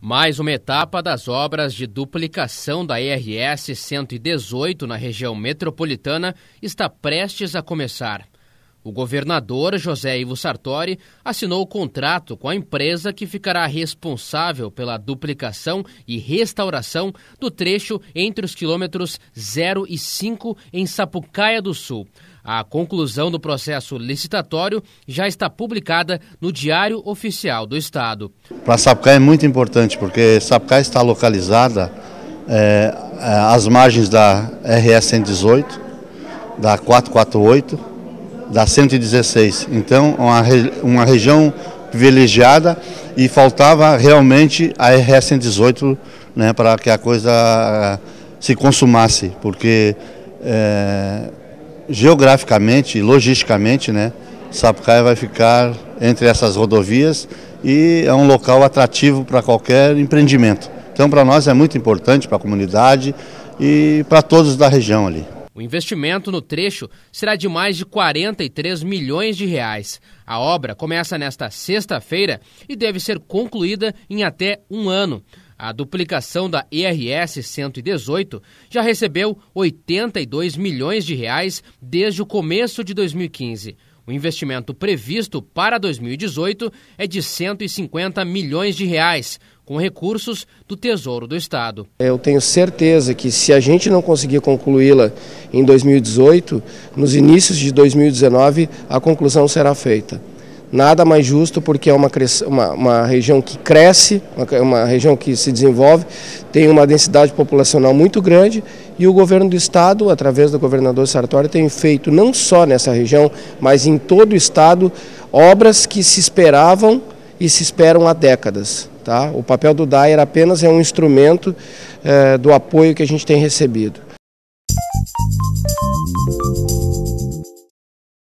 Mais uma etapa das obras de duplicação da RS 118 na região metropolitana está prestes a começar. O governador José Ivo Sartori assinou o contrato com a empresa que ficará responsável pela duplicação e restauração do trecho entre os quilômetros 0 e 5 em Sapucaia do Sul, a conclusão do processo licitatório já está publicada no Diário Oficial do Estado. Para Sapucaí é muito importante, porque Sapucaí está localizada é, às margens da RS 118, da 448, da 116. Então, uma, uma região privilegiada e faltava realmente a RS 118 né, para que a coisa eh, se consumasse, porque é, geograficamente, e logisticamente, né, Sapucaia vai ficar entre essas rodovias e é um local atrativo para qualquer empreendimento. Então, para nós é muito importante, para a comunidade e para todos da região ali. O investimento no trecho será de mais de 43 milhões de reais. A obra começa nesta sexta-feira e deve ser concluída em até um ano. A duplicação da IRS 118 já recebeu 82 milhões de reais desde o começo de 2015. O investimento previsto para 2018 é de 150 milhões de reais, com recursos do Tesouro do Estado. Eu tenho certeza que se a gente não conseguir concluí-la em 2018, nos inícios de 2019 a conclusão será feita. Nada mais justo porque é uma, uma, uma região que cresce, uma, uma região que se desenvolve, tem uma densidade populacional muito grande e o governo do estado, através do governador Sartori, tem feito não só nessa região, mas em todo o estado, obras que se esperavam e se esperam há décadas. Tá? O papel do DAER apenas é um instrumento eh, do apoio que a gente tem recebido.